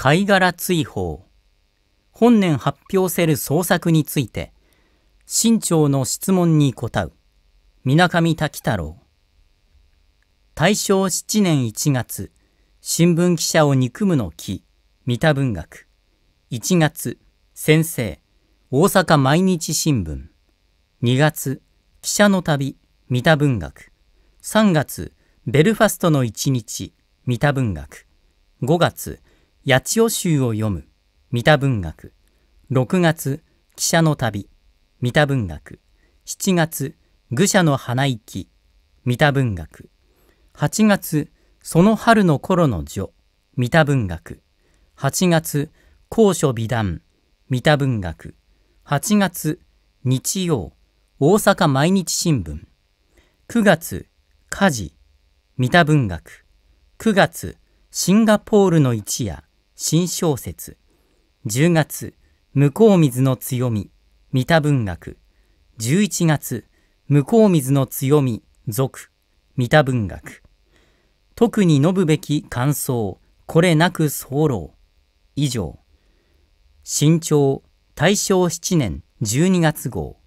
貝殻追放本年発表せる創作について新潮の質問に答う水上滝太郎大正7年1月新聞記者を憎むの木三田文学1月先生大阪毎日新聞2月記者の旅三田文学3月ベルファストの一日三田文学5月八千代集を読む三田文学6月汽車の旅三田文学7月愚者の花行三田文学8月その春の頃の序三田文学8月高所美談三田文学8月日曜大阪毎日新聞9月火事三田文学9月シンガポールの一夜新小説、10月、向こう水の強み、三田文学、11月、向こう水の強み、続、三田文学。特に述ぶべき感想、これなく候。以上。新潮、大正7年12月号。